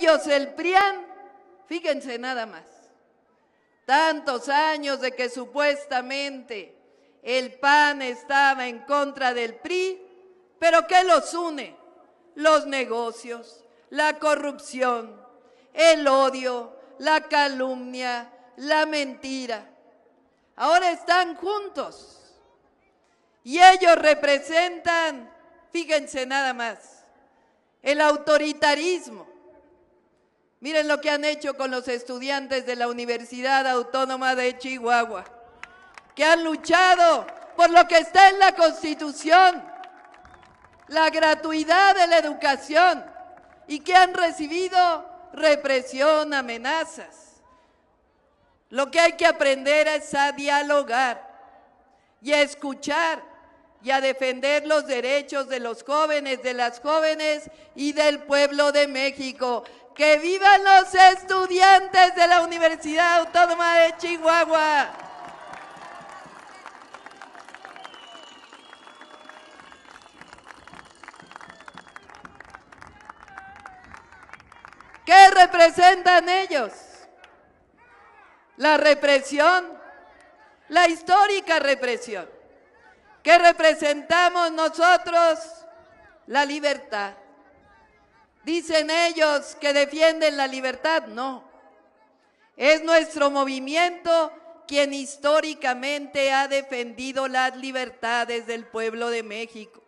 ellos el PRIAN, fíjense nada más, tantos años de que supuestamente el PAN estaba en contra del PRI, pero ¿qué los une? Los negocios, la corrupción, el odio, la calumnia, la mentira. Ahora están juntos y ellos representan, fíjense nada más, el autoritarismo Miren lo que han hecho con los estudiantes de la Universidad Autónoma de Chihuahua, que han luchado por lo que está en la Constitución, la gratuidad de la educación, y que han recibido represión, amenazas. Lo que hay que aprender es a dialogar y a escuchar y a defender los derechos de los jóvenes, de las jóvenes y del pueblo de México. ¡Que vivan los estudiantes de la Universidad Autónoma de Chihuahua! ¿Qué representan ellos? La represión, la histórica represión. ¿Qué representamos nosotros? La libertad. Dicen ellos que defienden la libertad, no. Es nuestro movimiento quien históricamente ha defendido las libertades del pueblo de México.